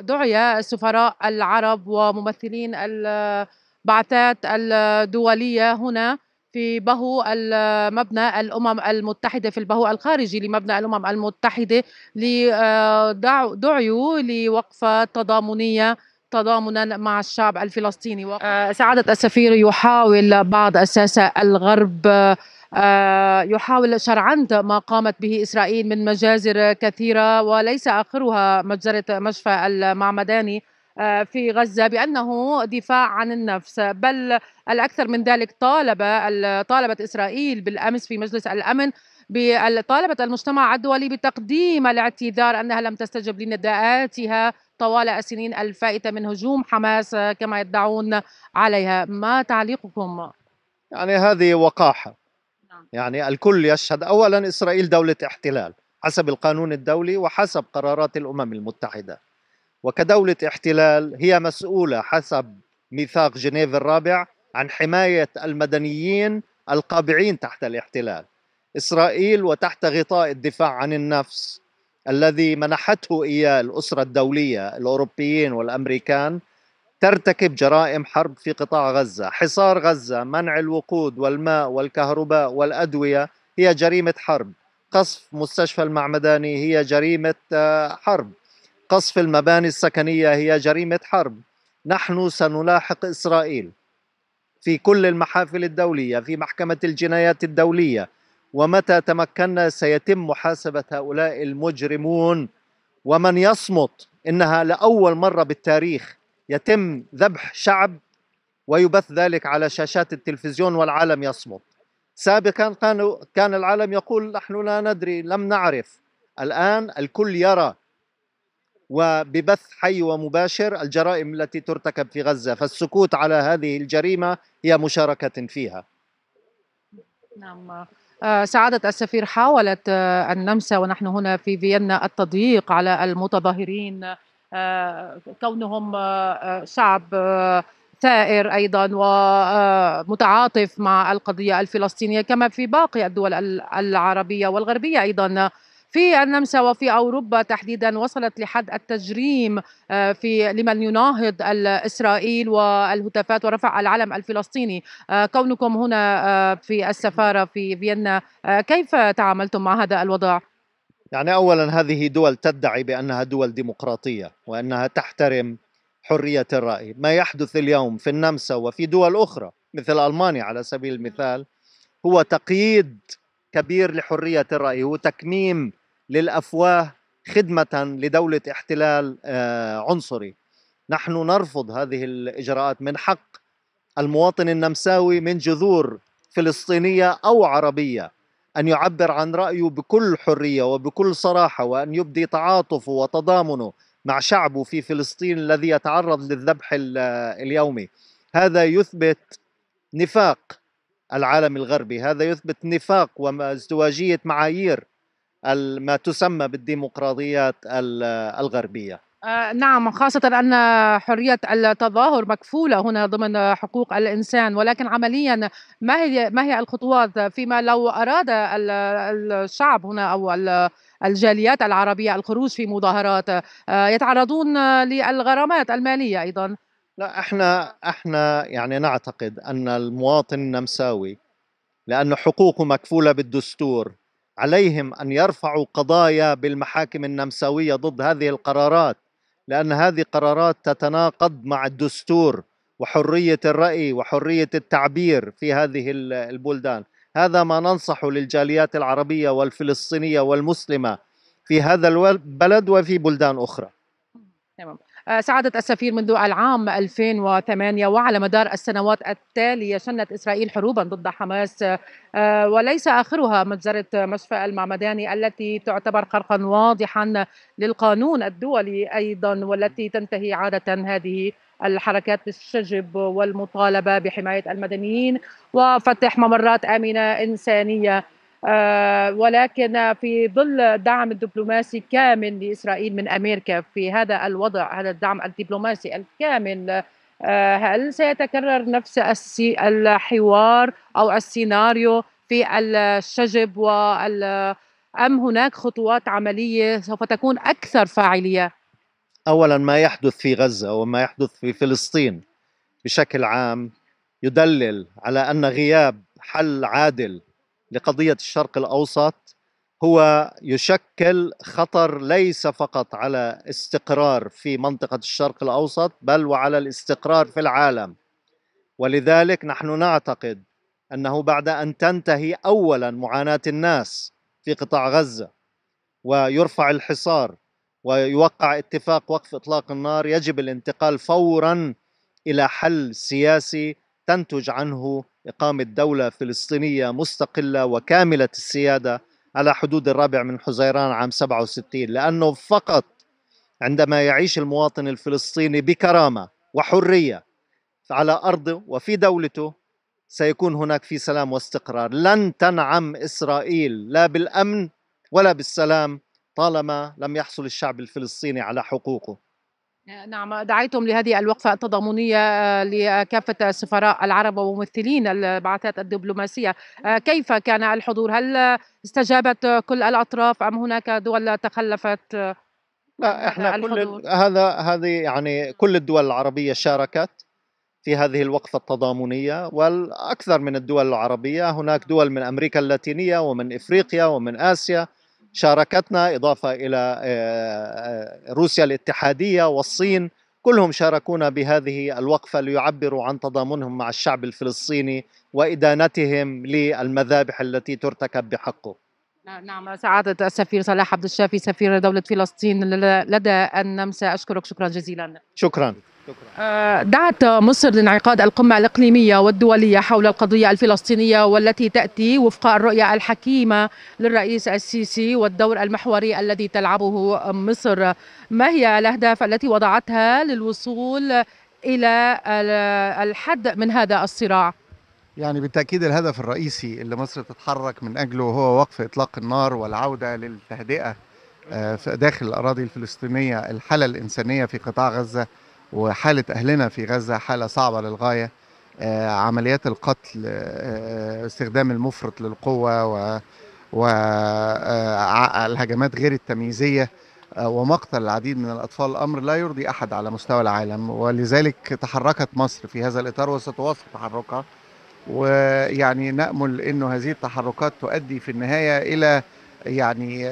دعي السفراء العرب وممثلين البعثات الدولية هنا في بهو المبنى الأمم المتحدة في البهو الخارجي لمبنى الأمم المتحدة دعيوا لوقفة تضامنية تضامنا مع الشعب الفلسطيني آه، سعادة السفير يحاول بعض الساسة الغرب آه، يحاول شرعند ما قامت به إسرائيل من مجازر كثيرة وليس آخرها مجزرة مشفى المعمداني آه، في غزة بأنه دفاع عن النفس بل الأكثر من ذلك طالب طالبت إسرائيل بالأمس في مجلس الأمن طالبت المجتمع الدولي بتقديم الاعتذار أنها لم تستجب لنداءاتها طوال السنين الفائتة من هجوم حماس آه، كما يدعون عليها ما تعليقكم؟ يعني هذه وقاحة نعم. يعني الكل يشهد أولا إسرائيل دولة احتلال حسب القانون الدولي وحسب قرارات الأمم المتحدة وكدولة احتلال هي مسؤولة حسب ميثاق جنيف الرابع عن حماية المدنيين القابعين تحت الاحتلال إسرائيل وتحت غطاء الدفاع عن النفس الذي منحته إياه الأسرة الدولية الأوروبيين والأمريكان ترتكب جرائم حرب في قطاع غزة حصار غزة منع الوقود والماء والكهرباء والأدوية هي جريمة حرب قصف مستشفى المعمداني هي جريمة آه، حرب قصف المباني السكنية هي جريمة حرب نحن سنلاحق إسرائيل في كل المحافل الدولية في محكمة الجنايات الدولية ومتى تمكنا سيتم محاسبة هؤلاء المجرمون ومن يصمت إنها لأول مرة بالتاريخ يتم ذبح شعب ويبث ذلك على شاشات التلفزيون والعالم يصمت سابقا كان كان العالم يقول نحن لا ندري لم نعرف الان الكل يرى وببث حي ومباشر الجرائم التي ترتكب في غزه فالسكوت على هذه الجريمه هي مشاركه فيها نعم آه، سعادة السفير حاولت آه، النمسا ونحن هنا في فيينا التضييق على المتظاهرين آه، كونهم آه، آه، شعب ثائر ايضا ومتعاطف مع القضيه الفلسطينيه كما في باقي الدول العربيه والغربيه ايضا في النمسا وفي اوروبا تحديدا وصلت لحد التجريم في لمن يناهض اسرائيل والهتافات ورفع العلم الفلسطيني كونكم هنا في السفاره في فيينا كيف تعاملتم مع هذا الوضع؟ يعني اولا هذه دول تدعي بانها دول ديمقراطيه وانها تحترم حريه الراي، ما يحدث اليوم في النمسا وفي دول اخرى مثل المانيا على سبيل المثال هو تقييد كبير لحريه الراي، هو تكميم للافواه خدمه لدوله احتلال آه، عنصري. نحن نرفض هذه الاجراءات من حق المواطن النمساوي من جذور فلسطينيه او عربيه أن يعبر عن رأيه بكل حرية وبكل صراحة وأن يبدي تعاطفه وتضامنه مع شعبه في فلسطين الذي يتعرض للذبح اليومي هذا يثبت نفاق العالم الغربي هذا يثبت نفاق وازدواجية معايير ما تسمى بالديمقراطيات الغربية آه، نعم خاصة أن حرية التظاهر مكفولة هنا ضمن حقوق الإنسان ولكن عمليا ما هي ما هي الخطوات فيما لو أراد الشعب هنا أو الجاليات العربية الخروج في مظاهرات آه، يتعرضون للغرامات المالية أيضا لا احنا احنا يعني نعتقد ان المواطن النمساوي لأن حقوقه مكفولة بالدستور عليهم أن يرفعوا قضايا بالمحاكم النمساوية ضد هذه القرارات لأن هذه قرارات تتناقض مع الدستور وحرية الرأي وحرية التعبير في هذه البلدان هذا ما ننصح للجاليات العربية والفلسطينية والمسلمة في هذا البلد وفي بلدان أخرى تمام آه، سعادة السفير منذ العام 2008 وعلى مدار السنوات التالية شنت إسرائيل حروبا ضد حماس آه، وليس آخرها مجزرة مشفى المعمداني التي تعتبر خرقا واضحا للقانون الدولي أيضا والتي تنتهي عادة هذه الحركات بالشجب والمطالبة بحماية المدنيين وفتح ممرات آمنة إنسانية آه، ولكن في ظل دعم دبلوماسي كامل لإسرائيل من أمريكا في هذا الوضع هذا الدعم الدبلوماسي الكامل آه، هل سيتكرر نفس الحوار أو السيناريو في الشجب وال أم هناك خطوات عملية سوف تكون أكثر فاعلية؟ أولا ما يحدث في غزة وما يحدث في فلسطين بشكل عام يدلل على أن غياب حل عادل لقضية الشرق الأوسط هو يشكل خطر ليس فقط على استقرار في منطقة الشرق الأوسط بل وعلى الاستقرار في العالم ولذلك نحن نعتقد أنه بعد أن تنتهي أولا معاناة الناس في قطاع غزة ويرفع الحصار ويوقع اتفاق وقف إطلاق النار يجب الانتقال فورا إلى حل سياسي تنتج عنه إقامة دولة فلسطينية مستقلة وكاملة السيادة على حدود الرابع من حزيران عام 67 لأنه فقط عندما يعيش المواطن الفلسطيني بكرامة وحرية على أرضه وفي دولته سيكون هناك في سلام واستقرار لن تنعم إسرائيل لا بالأمن ولا بالسلام طالما لم يحصل الشعب الفلسطيني على حقوقه نعم دعيتم لهذه الوقفة التضامنية آه، لكافة السفراء العرب وممثلين البعثات الدبلوماسية آه، كيف كان الحضور؟ هل استجابت كل الأطراف أم هناك دول تخلفت؟ آه، لا احنا كل هذا هذه يعني كل الدول العربية شاركت في هذه الوقفة التضامنية والأكثر من الدول العربية هناك دول من أمريكا اللاتينية ومن إفريقيا ومن آسيا شاركتنا إضافة إلى آه، آه، روسيا الاتحادية والصين كلهم شاركونا بهذه الوقفة ليعبروا عن تضامنهم مع الشعب الفلسطيني وإدانتهم للمذابح التي ترتكب بحقه نعم, نعم. سعادة السفير صلاح عبد الشافي سفير دولة فلسطين لدى النمسا أشكرك شكرا جزيلا شكرا آه، دعت مصر لانعقاد القمة الإقليمية والدولية حول القضية الفلسطينية والتي تأتي وفق الرؤية الحكيمة للرئيس السيسي والدور المحوري الذي تلعبه مصر ما هي الأهداف التي وضعتها للوصول إلى الحد من هذا الصراع؟ يعني بالتأكيد الهدف الرئيسي اللي مصر تتحرك من أجله هو وقف إطلاق النار والعودة للتهدئة آه، داخل الأراضي الفلسطينية الحالة الإنسانية في قطاع غزة وحالة أهلنا في غزة حالة صعبة للغاية آه، عمليات القتل آه، آه، استخدام المفرط للقوة و والهجمات غير التمييزية ومقتل العديد من الأطفال أمر لا يرضي أحد على مستوى العالم ولذلك تحركت مصر في هذا الإطار وستواصل تحركها ويعني نأمل أن هذه التحركات تؤدي في النهاية إلى يعني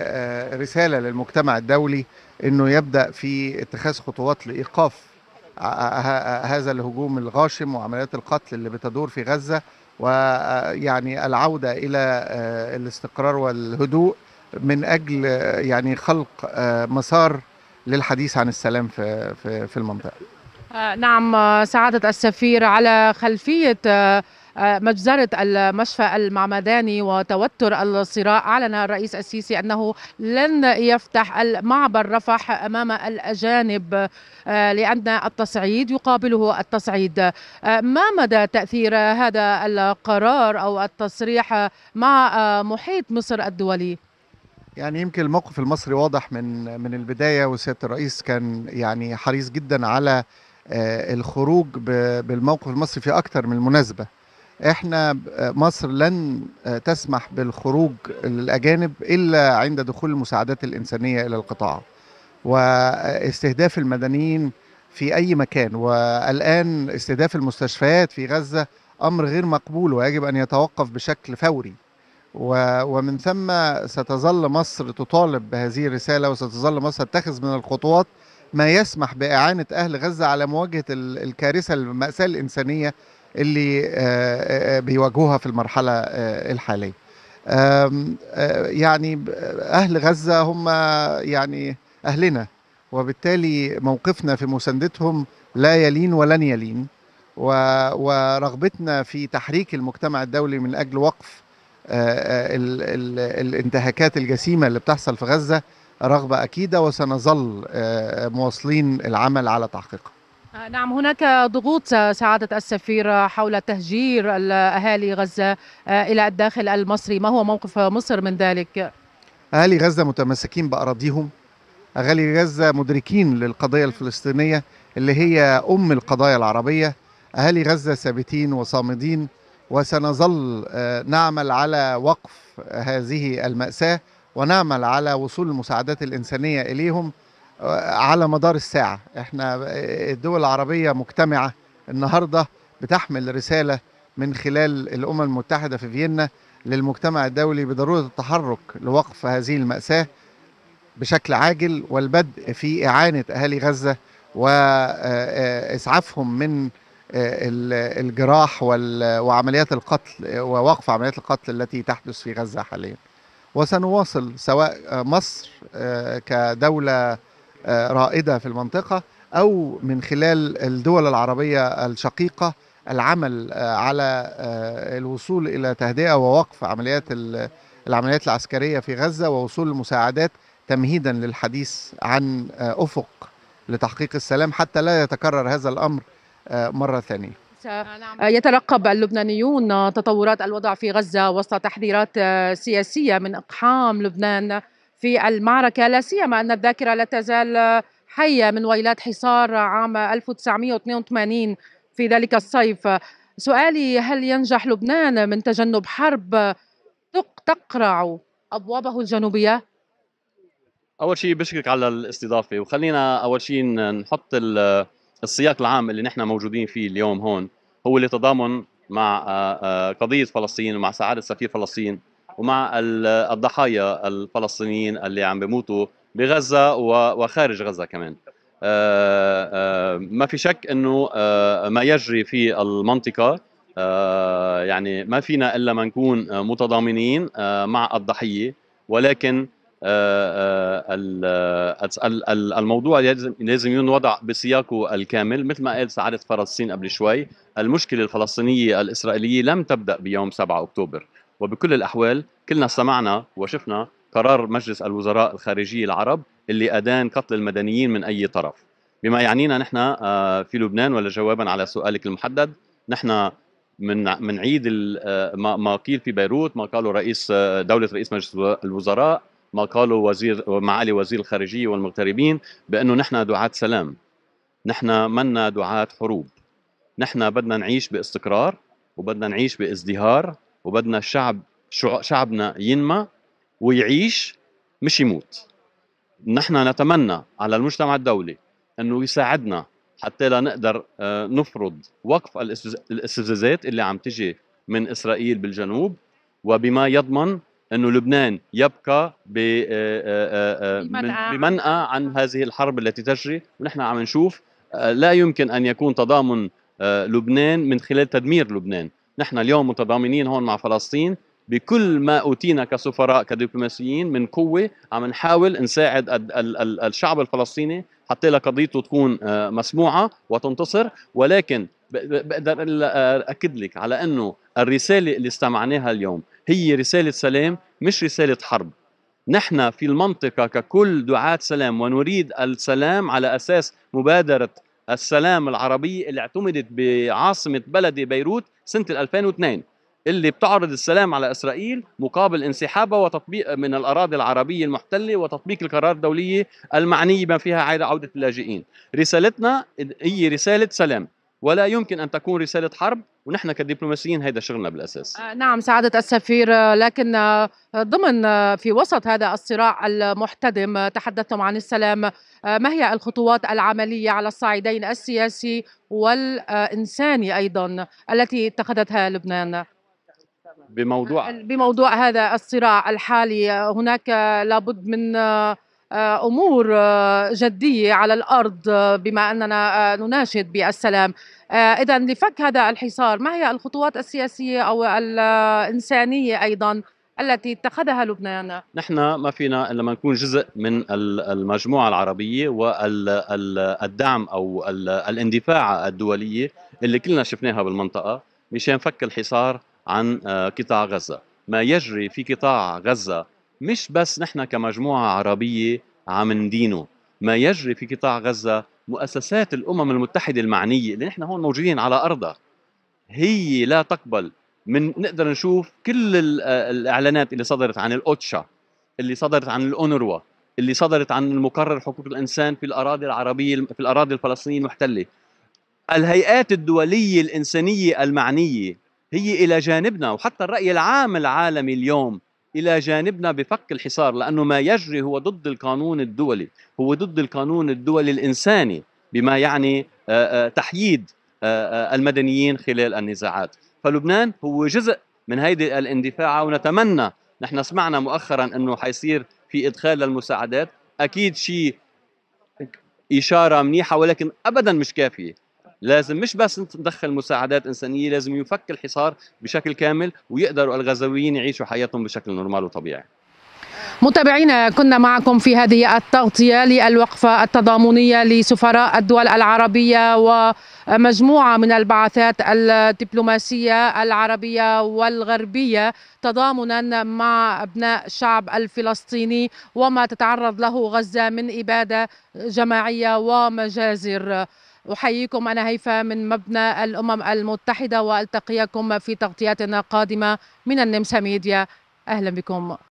رسالة للمجتمع الدولي أنه يبدأ في اتخاذ خطوات لإيقاف هذا الهجوم الغاشم وعمليات القتل اللي بتدور في غزه ويعني العوده الى آه، الاستقرار والهدوء من اجل يعني خلق آه، مسار للحديث عن السلام في في المنطقه. آه، نعم سعاده السفير على خلفيه آه، مجزرة المشفى المعمداني وتوتر الصراع أعلن الرئيس السيسي أنه لن يفتح المعبر رفح أمام الأجانب آه، لأن التصعيد يقابله التصعيد آه، ما مدى تأثير هذا القرار أو التصريح مع محيط مصر الدولي؟ يعني يمكن الموقف المصري واضح من من البدايه وسياده الرئيس كان يعني حريص جدا على الخروج بالموقف المصري في اكثر من مناسبه احنا مصر لن آه، تسمح بالخروج للاجانب الا عند دخول المساعدات الانسانيه الى القطاع واستهداف المدنيين في اي مكان والان استهداف المستشفيات في غزه امر غير مقبول ويجب ان يتوقف بشكل فوري ومن ثم ستظل مصر تطالب بهذه الرساله وستظل مصر تتخذ من الخطوات ما يسمح باعانه اهل غزه على مواجهه الكارثه الماساه الانسانيه اللي آه، آه، آه، بيواجهوها في المرحله الحاليه يعني اهل غزه هم يعني اهلنا وبالتالي موقفنا في مساندتهم لا يلين ولن يلين ورغبتنا في تحريك المجتمع الدولي من اجل وقف الانتهاكات الجسيمه اللي بتحصل في غزه رغبه اكيده وسنظل مواصلين العمل على تحقيقها آه، نعم هناك ضغوط سعادة السفير حول تهجير أهالي غزة آه، إلى الداخل المصري ما هو موقف مصر من ذلك؟ أهالي غزة متمسكين بأراضيهم أهالي غزة مدركين للقضية الفلسطينية اللي هي أم القضايا العربية أهالي غزة ثابتين وصامدين وسنظل آه، نعمل على وقف هذه المأساة ونعمل على وصول المساعدات الإنسانية إليهم على مدار الساعة احنا الدول العربية مجتمعة النهاردة بتحمل رسالة من خلال الأمم المتحدة في فيينا للمجتمع الدولي بضرورة التحرك لوقف هذه المأساة بشكل عاجل والبدء في إعانة أهالي غزة وإسعافهم من الجراح وعمليات القتل ووقف عمليات القتل التي تحدث في غزة حاليا وسنواصل سواء مصر آه، كدولة آه، رائده في المنطقه او من خلال الدول العربيه الشقيقه العمل آه، على آه، الوصول الى تهدئه ووقف عمليات العمليات العسكريه في غزه ووصول المساعدات تمهيدا للحديث عن افق لتحقيق السلام حتى لا يتكرر هذا الامر مره ثانيه. يترقب اللبنانيون تطورات الوضع في غزه وسط تحذيرات سياسيه من اقحام لبنان في المعركة لا سيما أن الذاكرة لا تزال حية من ويلات حصار عام 1982 في ذلك الصيف سؤالي هل ينجح لبنان من تجنب حرب تقرع أبوابه الجنوبية؟ أول شيء بشكرك على الاستضافة وخلينا أول شيء نحط السياق العام اللي نحن موجودين فيه اليوم هون هو اللي تضامن مع قضية فلسطين ومع سعادة سفير فلسطين ومع الضحايا الفلسطينيين اللي عم بيموتوا بغزة وخارج غزة كمان آه، آه، ما في شك أنه آه، ما يجري في المنطقة يعني ما فينا إلا ما نكون متضامنين مع الضحية ولكن الموضوع لازم ينوضع بسياقه الكامل مثل ما قال سعادة فلسطين قبل شوي المشكلة الفلسطينية الإسرائيلية لم تبدأ بيوم 7 أكتوبر وبكل الأحوال كلنا سمعنا وشفنا قرار مجلس الوزراء الخارجي العرب اللي أدان قتل المدنيين من أي طرف بما يعنينا نحن آه، في لبنان ولا جوابا على سؤالك المحدد نحن من عيد آه، ما قيل في بيروت ما قاله رئيس آه، دولة رئيس مجلس الوزراء ما قاله وزير معالي وزير الخارجية والمغتربين بأنه نحن دعاة سلام نحن منا دعاة حروب نحن بدنا نعيش باستقرار وبدنا نعيش بازدهار وبدنا الشعب شعبنا ينمى ويعيش مش يموت نحن نتمنى على المجتمع الدولي انه يساعدنا حتى لا نقدر آه، نفرض وقف الاستفزازات اللي عم تجي من اسرائيل بالجنوب وبما يضمن انه لبنان يبقى آه، آه، بمنأى عن هذه الحرب التي تجري ونحن عم نشوف لا يمكن ان يكون تضامن لبنان من خلال تدمير لبنان نحن اليوم متضامنين هون مع فلسطين بكل ما اوتينا كسفراء كدبلوماسيين من قوه عم نحاول نساعد الشعب الفلسطيني حتى لقضيته تكون آه، مسموعه وتنتصر ولكن بقدر آه، اكد لك على انه الرساله اللي استمعناها اليوم هي رساله سلام مش رساله حرب نحن في المنطقه ككل دعاه سلام ونريد السلام على اساس مبادره السلام العربيه اللي اعتمدت بعاصمه بلدي بيروت سنه 2002 اللي بتعرض السلام على اسرائيل مقابل انسحابها وتطبيق من الاراضي العربيه المحتله وتطبيق القرار الدوليه المعنيه بما فيها عوده اللاجئين. رسالتنا هي رساله سلام، ولا يمكن ان تكون رساله حرب ونحن كدبلوماسيين هذا شغلنا بالاساس آه، نعم سعاده السفير آه، لكن آه، ضمن في وسط هذا الصراع المحتدم تحدثتم عن السلام ما هي الخطوات العمليه على الصعيدين السياسي والانساني ايضا التي اتخذتها لبنان بموضوع بموضوع هذا الصراع الحالي هناك لابد من آه، امور آه، جديه على الارض آه، بما اننا نناشد بالسلام اذا لفك هذا الحصار ما هي الخطوات السياسيه او الانسانيه ايضا التي اتخذها لبنان؟ نحن ما فينا الا ما نكون جزء من المجموعه العربيه والدعم او الاندفاع الدوليه اللي كلنا شفناها بالمنطقه مشان فك الحصار عن قطاع غزه، ما يجري في قطاع غزه مش بس نحن كمجموعة عربية عم ندينه ما يجري في قطاع غزة مؤسسات الأمم المتحدة المعنية اللي نحن هون موجودين على أرضها هي لا تقبل من نقدر نشوف كل آه، الإعلانات اللي صدرت عن الأوتشا اللي صدرت عن الأونروا اللي صدرت عن المقرر حقوق الإنسان في الأراضي العربية في الأراضي الفلسطينية المحتلة الهيئات الدولية الإنسانية المعنية هي إلى جانبنا وحتى الرأي العام العالمي اليوم الى جانبنا بفك الحصار لانه ما يجري هو ضد القانون الدولي هو ضد القانون الدولي الانساني بما يعني تحييد المدنيين خلال النزاعات فلبنان هو جزء من هذه الاندفاعة ونتمنى نحن سمعنا مؤخرا انه حيصير في ادخال للمساعدات اكيد شيء اشاره منيحه ولكن ابدا مش كافيه لازم مش بس ندخل مساعدات انسانيه لازم يفك الحصار بشكل كامل ويقدروا الغزاويين يعيشوا حياتهم بشكل نورمال وطبيعي متابعينا كنا معكم في هذه التغطية للوقفة التضامنية لسفراء الدول العربية ومجموعة من البعثات الدبلوماسية العربية والغربية تضامنا مع أبناء الشعب الفلسطيني وما تتعرض له غزة من إبادة جماعية ومجازر أحييكم أنا هيفا من مبنى الأمم المتحدة وألتقيكم في تغطياتنا قادمة من النمسا ميديا أهلا بكم